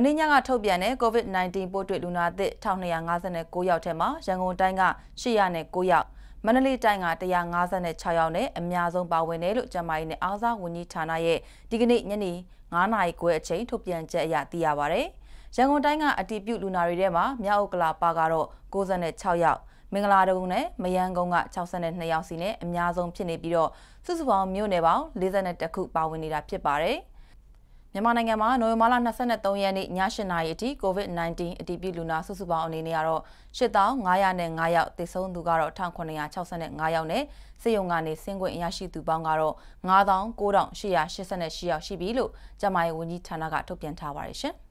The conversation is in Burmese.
မင်းညကထုတ်ပြန်တဲ့ COVID-19 ပိုးတွေ့လူနာအသစ်1259ယောက်ထဲမှာရန်ကုန်တိုင်းက809ယောက်မန္တလေးတိုင်းက156ယောက်နဲ့အများဆုံးပါဝင်တယ်လို့ကျန်းမာရေးနဲ့အားစားဝန်ကြီးဌာနရဲ့ဒီကနေ့ညနေ9နာရီခွဲအချိန်ထုတ်ပြန်ချက်အရသိရပါဗျ။ရန်ကုန်တိုင်းကအတည်ပြုလူနာတွေထဲမှာမြောက်ဥက္ကလာပါကတော့96ယောက်မင်္ဂလာတုံနဲ့မယန်းကုန်းက62ယောက်စီနဲ့အများဆုံးဖြစ်နေပြီးတော့စုစုပေါင်းမြို့နယ်ပေါင်း42ခုပါဝင်နေတာဖြစ်ပါတယ်။မြန်မာနိုင်ငံမှာနိုဝင်ဘာလ23ရက်နေ့ည7:00နာရီအထိ COVID-19 အတည်ပြုလူနာစုစုပေါင်းအနေနဲ့ကတော့8505ယောက်သေဆုံးသူကတော့1965ယောက်နဲ့စေယုံကနေဆင်းခွင့်ရရှိသူပေါင်းကတော့9988ယောက်ရှိပြီလို့ကျန်းမာရေးဝန်ကြီးဌာနကထုတ်ပြန်ထားပါတယ်ရှင်။